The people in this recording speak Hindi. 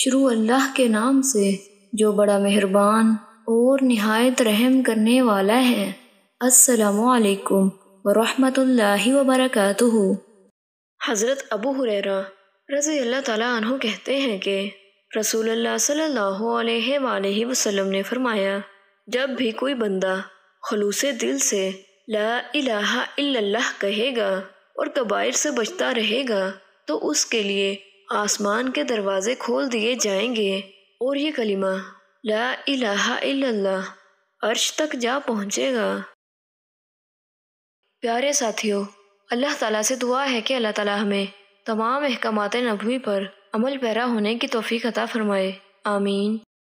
शुरू अल्लाह के नाम से जो बड़ा मेहरबान और नहायत रहम करने वाला है अस्सलाम असलकम वरहमतुल्लाहि वबरकातुहु हज़रत अबू हुरैरा रज़ी अल्लाह ताला अनहु कहते हैं कि रसूल अल्लाह सल्लल्लाहु अलैहि वसल्लम ने फरमाया जब भी कोई बंदा खलूस दिल से ला इलाहा इल्लल्लाह कहेगा और कबायर से बचता रहेगा तो उसके लिए आसमान के दरवाजे खोल दिए जाएंगे और ये कलिमा ला इलाहा इल्लल्लाह अर्श तक जा पहुंचेगा प्यारे साथियों अल्लाह ताला से दुआ है कि अल्लाह ताला हमें तमाम अहकाम नबवी पर अमल पैरा होने की तोफ़ी अता फ़रमाए आमीन